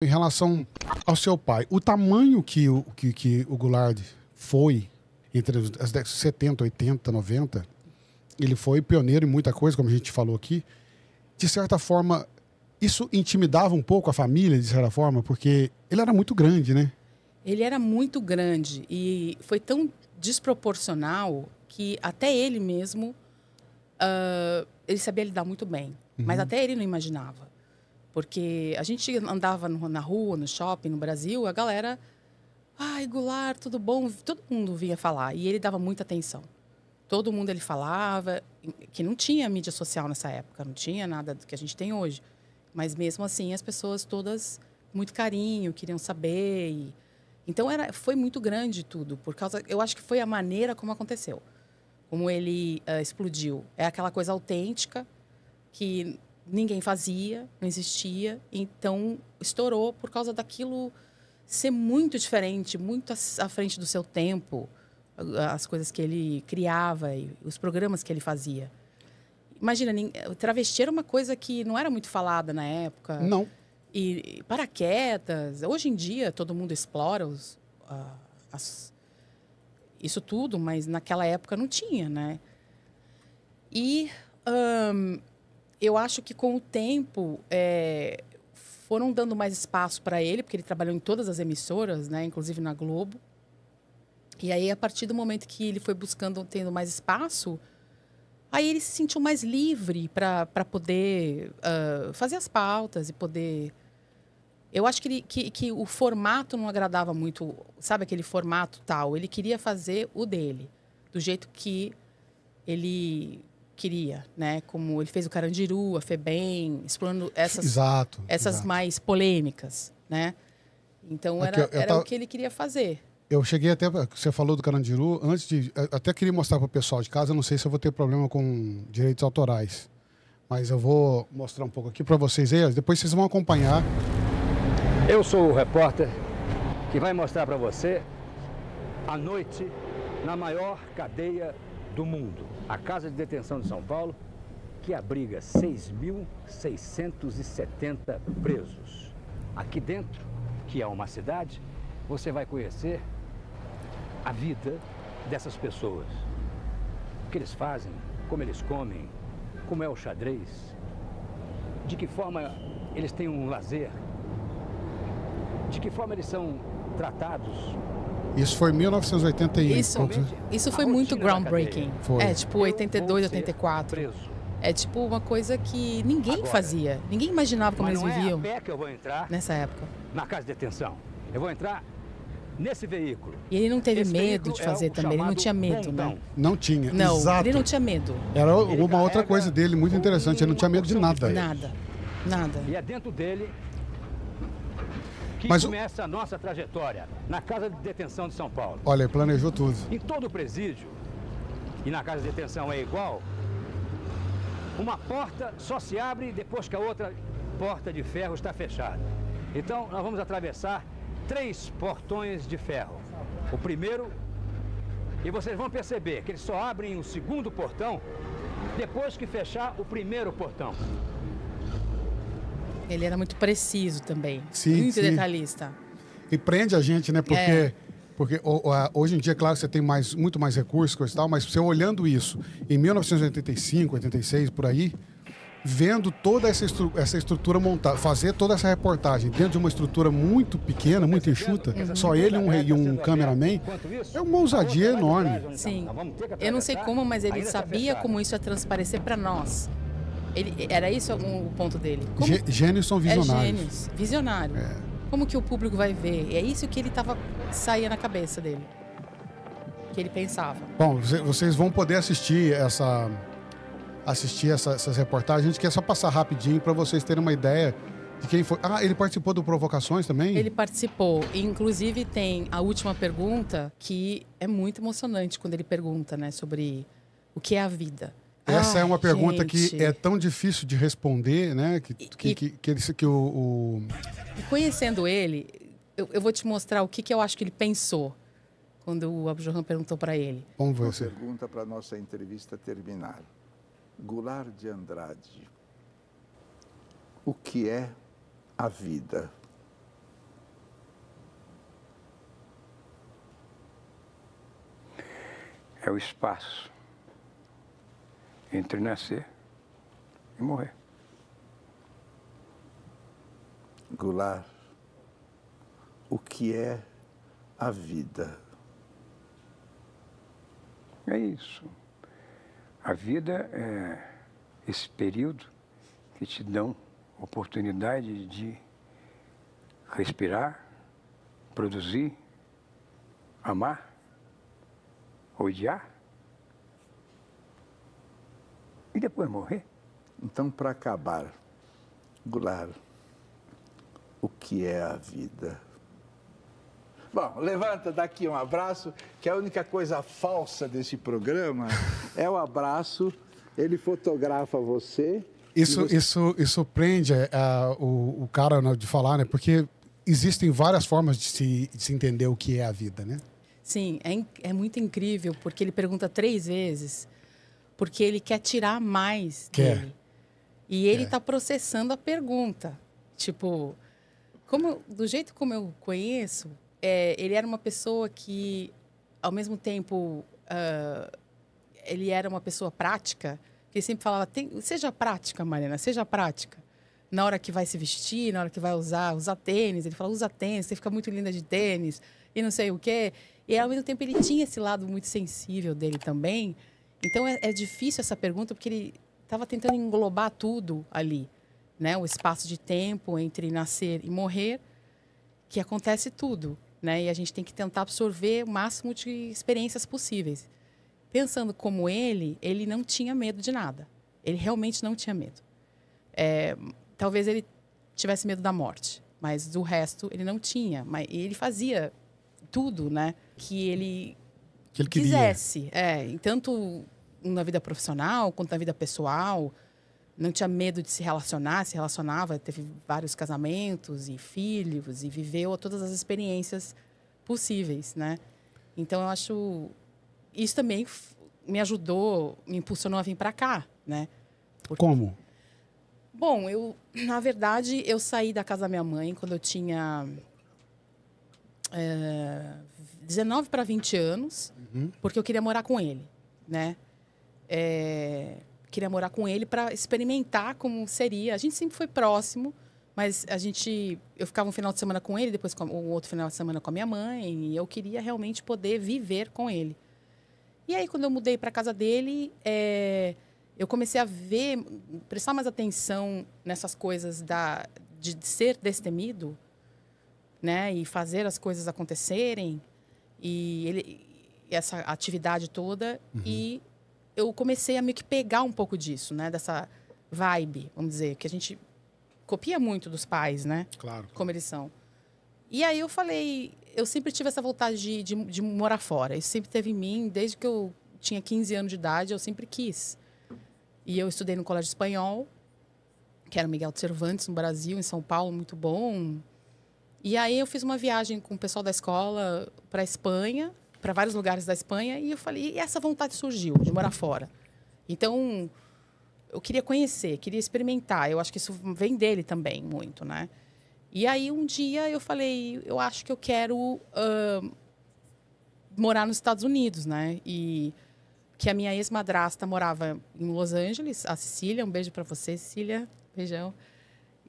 em relação ao seu pai. O tamanho que o, que, que o Goulart foi entre as décadas 70, 80, 90, ele foi pioneiro em muita coisa, como a gente falou aqui. De certa forma, isso intimidava um pouco a família, de certa forma, porque ele era muito grande, né? Ele era muito grande e foi tão desproporcional que até ele mesmo, uh, ele sabia lidar muito bem, uhum. mas até ele não imaginava. Porque a gente andava no, na rua, no shopping, no Brasil, a galera. Ai, Goulart, tudo bom? Todo mundo vinha falar. E ele dava muita atenção. Todo mundo ele falava, que não tinha mídia social nessa época, não tinha nada do que a gente tem hoje. Mas mesmo assim, as pessoas todas muito carinho, queriam saber. E... Então era, foi muito grande tudo, por causa. Eu acho que foi a maneira como aconteceu, como ele uh, explodiu. É aquela coisa autêntica que ninguém fazia, não existia. Então, estourou por causa daquilo ser muito diferente, muito à frente do seu tempo, as coisas que ele criava e os programas que ele fazia. Imagina, travesti era é uma coisa que não era muito falada na época. Não. E paraquedas. Hoje em dia, todo mundo explora os, uh, as, isso tudo, mas naquela época não tinha, né? E um, eu acho que com o tempo é, foram dando mais espaço para ele, porque ele trabalhou em todas as emissoras, né, inclusive na Globo. E aí, a partir do momento que ele foi buscando, tendo mais espaço, aí ele se sentiu mais livre para poder uh, fazer as pautas e poder. Eu acho que, ele, que, que o formato não agradava muito, sabe aquele formato tal? Ele queria fazer o dele, do jeito que ele queria, né? Como ele fez o Carandiru, a Febem, explorando essas, exato, essas exato. mais polêmicas, né? Então é era, eu, eu era tava... o que ele queria fazer. Eu cheguei até, você falou do Carandiru, antes de, até queria mostrar para o pessoal de casa, não sei se eu vou ter problema com direitos autorais, mas eu vou mostrar um pouco aqui para vocês aí, depois vocês vão acompanhar. Eu sou o repórter que vai mostrar para você a noite na maior cadeia do mundo. A Casa de Detenção de São Paulo, que abriga 6.670 presos. Aqui dentro, que é uma cidade, você vai conhecer a vida dessas pessoas. O que eles fazem, como eles comem, como é o xadrez, de que forma eles têm um lazer, de que forma eles são tratados isso foi 1981. Isso, é? isso foi muito groundbreaking. Foi. É, tipo 82, 84. É tipo uma coisa que ninguém Agora, fazia. Ninguém imaginava como eles é viviam. É nessa época. Na casa de detenção. Eu vou entrar nesse veículo. E ele não teve Esse medo de é fazer é também, ele não tinha medo, né? Não tinha, não, exato. Ele não tinha medo. Era uma outra coisa dele muito interessante, ele não tinha medo de nada. Nada, nada. E é dentro dele que Mas... começa a nossa trajetória na Casa de Detenção de São Paulo. Olha, planejou tudo. Em todo o presídio, e na Casa de Detenção é igual, uma porta só se abre depois que a outra porta de ferro está fechada. Então, nós vamos atravessar três portões de ferro. O primeiro, e vocês vão perceber que eles só abrem o segundo portão depois que fechar o primeiro portão. Ele era muito preciso também. Sim, muito sim. detalhista. E prende a gente, né? Porque. É. Porque hoje em dia, claro, você tem mais, muito mais recursos, coisa e tal, mas você olhando isso em 1985, 86, por aí, vendo toda essa, estru essa estrutura montada, fazer toda essa reportagem dentro de uma estrutura muito pequena, muito enxuta, só ele é um, e um cameraman, é uma ousadia enorme. Sim. Eu não sei como, mas ele tá sabia como isso ia transparecer para nós. Ele, era isso o ponto dele. Como... Gênios são é visionários. É gênios, visionário. É. Como que o público vai ver? É isso que ele tava saía na cabeça dele. Que ele pensava. Bom, vocês vão poder assistir essa assistir essa, essas reportagens. A gente quer só passar rapidinho para vocês terem uma ideia de quem foi. Ah, ele participou do Provocações também? Ele participou. Inclusive tem a última pergunta que é muito emocionante quando ele pergunta, né, sobre o que é a vida. Essa é uma pergunta gente. que é tão difícil de responder, né? Que, e, que, que, que, ele, que o, o... Conhecendo ele, eu, eu, vou te mostrar o que, que eu acho que ele pensou quando o Abjurhan perguntou para ele. ver. foi você? pergunta para nossa entrevista terminar. Goulart de Andrade, o que é a vida? É o espaço entre nascer e morrer. Gular o que é a vida? É isso. A vida é esse período que te dão oportunidade de respirar, produzir, amar, odiar e depois morrer. Então, para acabar, Goulart, o que é a vida? Bom, levanta daqui um abraço, que a única coisa falsa desse programa é o abraço. Ele fotografa você. Isso, você... isso, isso prende uh, o, o cara né, de falar, né? Porque existem várias formas de se, de se entender o que é a vida, né? Sim, é, é muito incrível, porque ele pergunta três vezes porque ele quer tirar mais quer. dele. E ele está processando a pergunta. Tipo, como, do jeito como eu conheço, é, ele era uma pessoa que, ao mesmo tempo, uh, ele era uma pessoa prática, que sempre falava, seja prática, Mariana, seja prática. Na hora que vai se vestir, na hora que vai usar, usar tênis, ele fala, usa tênis, você fica muito linda de tênis, e não sei o quê. E, ao mesmo tempo, ele tinha esse lado muito sensível dele também, então é, é difícil essa pergunta porque ele estava tentando englobar tudo ali, né? O espaço de tempo entre nascer e morrer, que acontece tudo, né? E a gente tem que tentar absorver o máximo de experiências possíveis. Pensando como ele, ele não tinha medo de nada. Ele realmente não tinha medo. É, talvez ele tivesse medo da morte, mas do resto ele não tinha. Mas ele fazia tudo, né? Que ele que ele queria. quisesse. É, tanto na vida profissional quanto na vida pessoal. Não tinha medo de se relacionar, se relacionava, teve vários casamentos e filhos e viveu todas as experiências possíveis, né? Então eu acho isso também me ajudou, me impulsionou a vir para cá, né? Porque... Como? Bom, eu na verdade eu saí da casa da minha mãe quando eu tinha é, 19 para 20 anos, uhum. porque eu queria morar com ele, né? É, queria morar com ele para experimentar como seria. A gente sempre foi próximo, mas a gente, eu ficava um final de semana com ele, depois com, um outro final de semana com a minha mãe, e eu queria realmente poder viver com ele. E aí quando eu mudei para casa dele, é, eu comecei a ver, prestar mais atenção nessas coisas da de, de ser destemido, né, e fazer as coisas acontecerem e ele, essa atividade toda. Uhum. E eu comecei a meio que pegar um pouco disso, né? Dessa vibe, vamos dizer, que a gente copia muito dos pais, né? Claro. Como eles são. E aí eu falei, eu sempre tive essa vontade de, de, de, morar fora. Isso sempre teve em mim, desde que eu tinha 15 anos de idade, eu sempre quis. E eu estudei no colégio espanhol, que era o Miguel de Cervantes, no Brasil, em São Paulo, muito bom. E aí eu fiz uma viagem com o pessoal da escola, para a Espanha, para vários lugares da Espanha, e eu falei, e essa vontade surgiu de morar fora. Então, eu queria conhecer, queria experimentar. Eu acho que isso vem dele também muito, né? E aí um dia eu falei, eu acho que eu quero uh, morar nos Estados Unidos, né? E que a minha ex-madrasta morava em Los Angeles, a Cecília, um beijo para você, Cecília, beijão.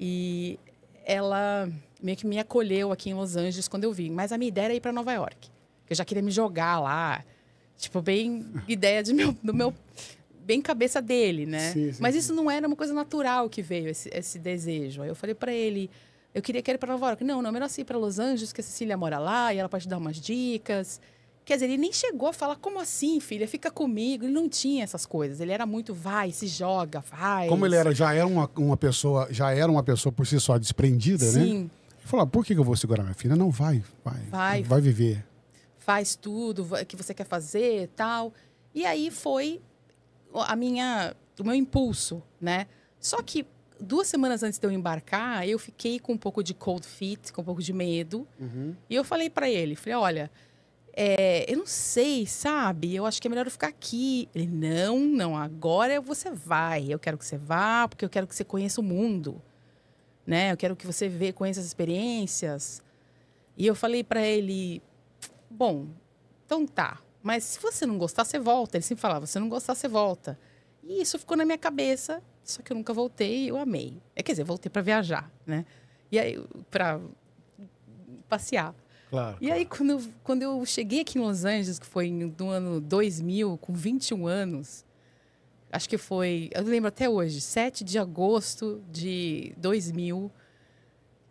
E ela meio que me acolheu aqui em Los Angeles quando eu vim. Mas a minha ideia era ir para Nova York. Eu já queria me jogar lá. Tipo, bem ideia de meu, do meu. Bem cabeça dele, né? Sim, sim, Mas isso não era uma coisa natural que veio, esse, esse desejo. Aí eu falei para ele. Eu queria que ele para Nova York. Não, não, é melhor você ir para Los Angeles, que a Cecília mora lá e ela pode te dar umas dicas. Quer dizer, ele nem chegou a falar, como assim, filha? Fica comigo. Ele não tinha essas coisas. Ele era muito, vai, se joga, faz. Como ele era, já era uma, uma pessoa, já era uma pessoa por si só desprendida, Sim. né? Sim. Falar, por que, que eu vou segurar minha filha? Não, vai, vai. Vai, vai viver. Faz tudo que você quer fazer tal. E aí foi a minha, o meu impulso, né? Só que duas semanas antes de eu embarcar, eu fiquei com um pouco de cold feet, com um pouco de medo. Uhum. E eu falei para ele, falei, olha, é, eu não sei, sabe? Eu acho que é melhor eu ficar aqui. Ele, não, não, agora você vai. Eu quero que você vá, porque eu quero que você conheça o mundo né? Eu quero que você vê, com essas experiências. E eu falei para ele, bom, então tá. Mas se você não gostar, você volta. Ele sempre falava, se você não gostar, você volta. E isso ficou na minha cabeça. Só que eu nunca voltei e eu amei. É, quer dizer, voltei para viajar, né? E aí, para passear. Claro, e aí, quando eu, quando eu cheguei aqui em Los Angeles, que foi no ano 2000, com 21 anos, acho que foi, eu lembro até hoje, 7 de agosto de 2000,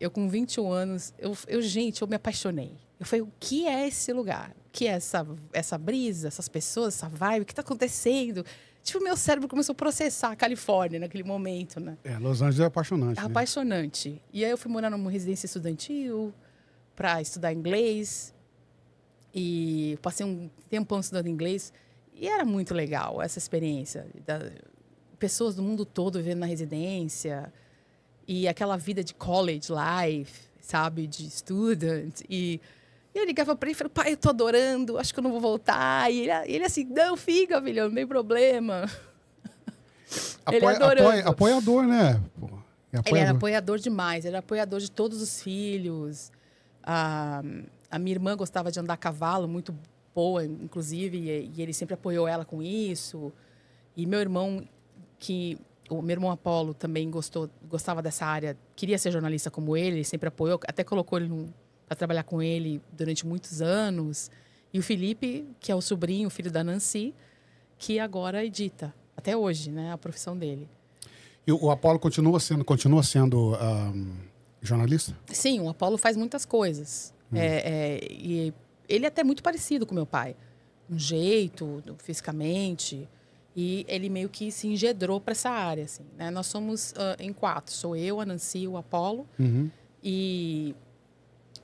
eu com 21 anos, eu, eu gente, eu me apaixonei. Eu falei, o que é esse lugar? O que é essa, essa brisa, essas pessoas, essa vibe? O que está acontecendo? Tipo, meu cérebro começou a processar a Califórnia naquele momento, né? É, Los Angeles é apaixonante. É né? Apaixonante. E aí eu fui morar numa residência estudantil para estudar inglês. E passei um tempão estudando inglês. E era muito legal essa experiência. Da, pessoas do mundo todo vivendo na residência. E aquela vida de college life, sabe? De student. E, e eu ligava para ele e falava, pai, eu tô adorando, acho que eu não vou voltar. E ele, ele assim, não, fica, filho, não tem problema. Apoia, ele adorando. Apoia, apoiador, né? apoiador. Ele era apoiador demais, era apoiador de todos os filhos. Ah, a minha irmã gostava de andar a cavalo, muito Poa, inclusive, e, e ele sempre apoiou ela com isso. E meu irmão, que o meu irmão Apolo também gostou, gostava dessa área, queria ser jornalista como ele, ele sempre apoiou, até colocou ele para trabalhar com ele durante muitos anos. E o Felipe, que é o sobrinho, filho da Nancy, que agora edita, até hoje, né, a profissão dele. E o Apolo continua sendo, continua sendo um, ah, jornalista? Sim, o Apolo faz muitas coisas. Hum. É, é, e ele é até muito parecido com meu pai. Um jeito, fisicamente. E ele meio que se engedrou para essa área, assim. Né? Nós somos uh, em quatro. Sou eu, a Nancy, o Apolo uhum. e,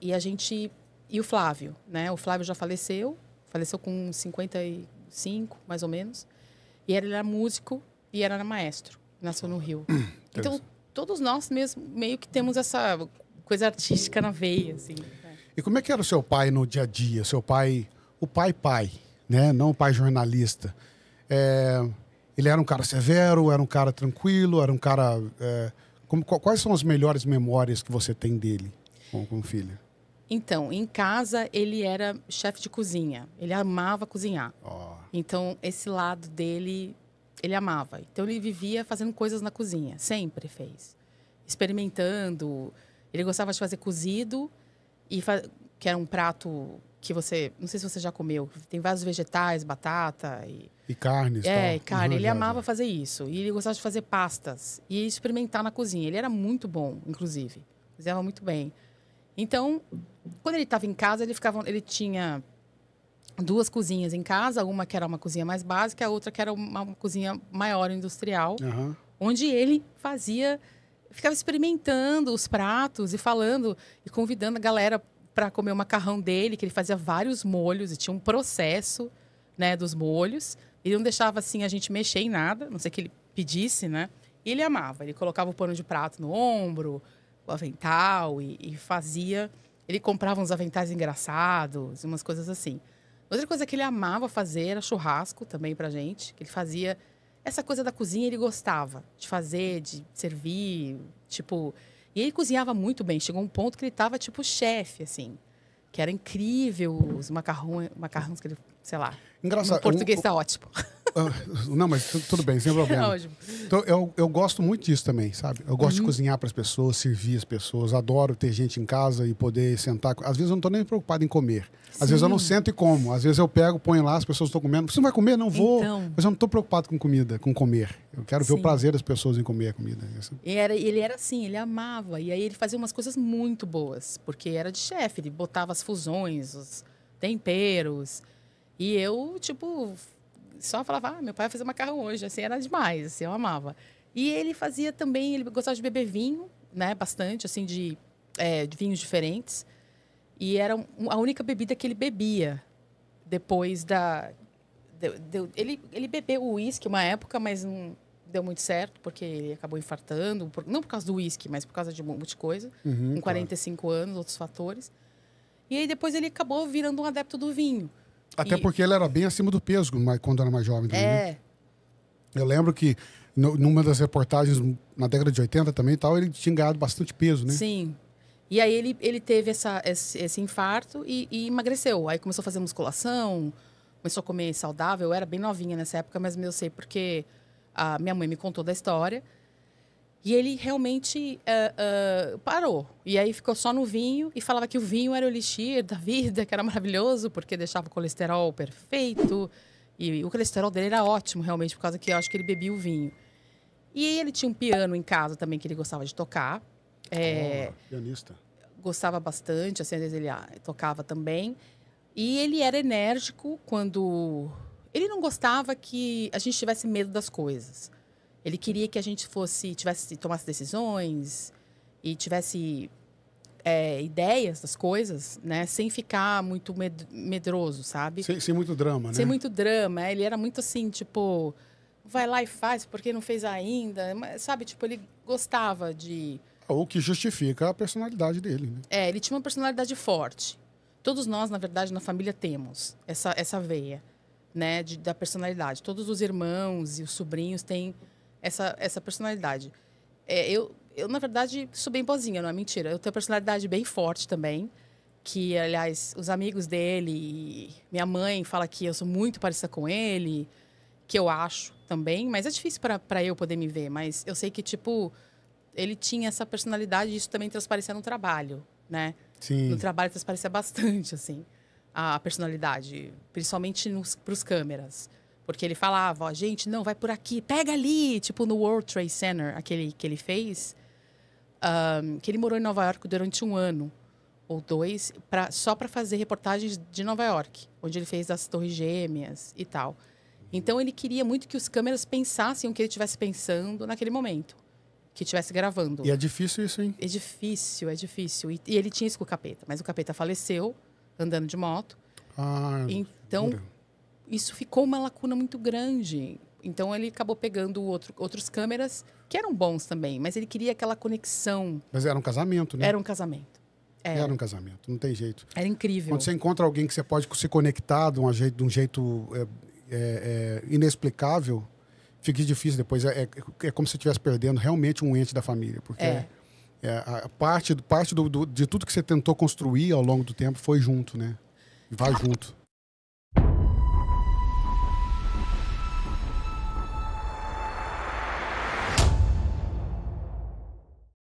e a gente... E o Flávio, né? O Flávio já faleceu. Faleceu com 55, mais ou menos. E ele era músico e era maestro. Nasceu no Rio. Então, todos nós mesmo meio que temos essa coisa artística na veia, assim. E como é que era o seu pai no dia a dia? Seu pai, o pai pai, né? Não o pai jornalista. É, ele era um cara severo, era um cara tranquilo, era um cara. É, como, quais são as melhores memórias que você tem dele com, o filho? Então, em casa ele era chefe de cozinha. Ele amava cozinhar. Oh. Então esse lado dele ele amava. Então ele vivia fazendo coisas na cozinha. Sempre fez, experimentando. Ele gostava de fazer cozido e que era um prato que você. Não sei se você já comeu. Tem vários vegetais, batata e. E carnes. É, tal. Tá? e carne. Uhum, ele já, amava já. fazer isso. E ele gostava de fazer pastas. E experimentar na cozinha. Ele era muito bom, inclusive. Cozinhava muito bem. Então, quando ele estava em casa, ele ficava. Ele tinha duas cozinhas em casa, uma que era uma cozinha mais básica, a outra que era uma, uma cozinha maior industrial, uhum. onde ele fazia ficava experimentando os pratos e falando e convidando a galera para comer o macarrão dele, que ele fazia vários molhos e tinha um processo, né, dos molhos. Ele não deixava assim a gente mexer em nada, não sei que ele pedisse, né? E ele amava, ele colocava o pano de prato no ombro, o avental e, e fazia, ele comprava uns aventais engraçados, umas coisas assim. Outra coisa que ele amava fazer era churrasco também pra gente, que ele fazia essa coisa da cozinha ele gostava de fazer, de servir, tipo. E ele cozinhava muito bem. Chegou um ponto que ele tava tipo chefe, assim. Que era incrível os macarrões, macarrões que ele, sei lá. Engraçado. O português o, tá ótimo. Ah, não, mas tudo bem, sem problema. É então, eu, eu gosto muito disso também, sabe? Eu gosto uhum. de cozinhar para as pessoas, servir as pessoas. Adoro ter gente em casa e poder sentar. Às vezes eu não estou nem preocupado em comer. Às Sim. vezes eu não sento e como. Às vezes eu pego, ponho lá, as pessoas estão comendo. Você não vai comer? Não vou. Então... Mas eu não estou preocupado com comida, com comer. Eu quero Sim. ver o prazer das pessoas em comer a comida. era, ele era assim, ele amava. E aí ele fazia umas coisas muito boas, porque era de chefe. Ele botava as fusões, os temperos. E eu, tipo, só falava, ah, meu pai vai fazer macarrão hoje. Assim, era demais, assim, eu amava. E ele fazia também, ele gostava de beber vinho, né? Bastante, assim, de, é, de vinhos diferentes. E era a única bebida que ele bebia depois da... ele, ele bebeu uísque uma época, mas não deu muito certo, porque ele acabou infartando. Por, não por causa do uísque, mas por causa de um monte de coisa. Uhum, com 45 claro. anos, outros fatores. E aí depois ele acabou virando um adepto do vinho. Até e... porque ele era bem acima do peso quando era mais jovem. Também, né? é. Né? Eu lembro que no, numa das reportagens na década de 80 também tal, ele tinha ganhado bastante peso, né? Sim. E aí ele, ele teve essa, esse, esse infarto e, e, emagreceu. Aí começou a fazer musculação, começou a comer saudável. Eu era bem novinha nessa época, mas eu sei porque a minha mãe me contou da história. E ele realmente uh, uh, parou. E aí ficou só no vinho e falava que o vinho era o elixir da vida, que era maravilhoso, porque deixava o colesterol perfeito. E o colesterol dele era ótimo, realmente, por causa que eu acho que ele bebia o vinho. E ele tinha um piano em casa também que ele gostava de tocar. É, pianista. Gostava bastante, assim, às vezes ele ah, tocava também. E ele era enérgico quando. Ele não gostava que a gente tivesse medo das coisas. Ele queria que a gente fosse, tivesse, tomasse decisões e tivesse é, ideias das coisas, né? Sem ficar muito med medroso, sabe? Sem, sem, muito drama, né? Sem muito drama. Ele era muito assim, tipo, vai lá e faz, porque não fez ainda. Mas, sabe, tipo, ele gostava de. Ah, o que justifica a personalidade dele, né? É, ele tinha uma personalidade forte. Todos nós, na verdade, na família temos essa, essa veia, né, de, da personalidade. Todos os irmãos e os sobrinhos têm essa, essa personalidade. É, eu, eu, na verdade, sou bem boazinha, não é mentira. Eu tenho personalidade bem forte também, que, aliás, os amigos dele, minha mãe fala que eu sou muito parecida com ele, que eu acho também, mas é difícil para eu poder me ver. Mas eu sei que, tipo, ele tinha essa personalidade e isso também transparecia no trabalho, né? Sim. No trabalho transparecia bastante, assim, a personalidade, principalmente para os câmeras. Porque ele falava, ó, gente, não, vai por aqui, pega ali, tipo no World Trade Center, aquele que ele fez, um, que ele morou em Nova York durante um ano ou dois, pra, só para fazer reportagens de Nova York, onde ele fez as Torres Gêmeas e tal. Então ele queria muito que os câmeras pensassem o que ele estivesse pensando naquele momento, que estivesse gravando. E é difícil isso, hein? É difícil, é difícil. E, e ele tinha isso com o capeta, mas o capeta faleceu andando de moto. Ah, então, isso ficou uma lacuna muito grande. Então ele acabou pegando outro, outros câmeras que eram bons também, mas ele queria aquela conexão. Mas era um casamento, né? Era um casamento. Era, é. era um casamento, não tem jeito. Era incrível. Quando você encontra alguém que você pode se conectar de um jeito, de um jeito é, é, é, inexplicável, fica difícil depois. É, é, é como se estivesse perdendo realmente um ente da família, porque é. é. a parte, parte do, do, de tudo que você tentou construir ao longo do tempo foi junto, né? Vai junto.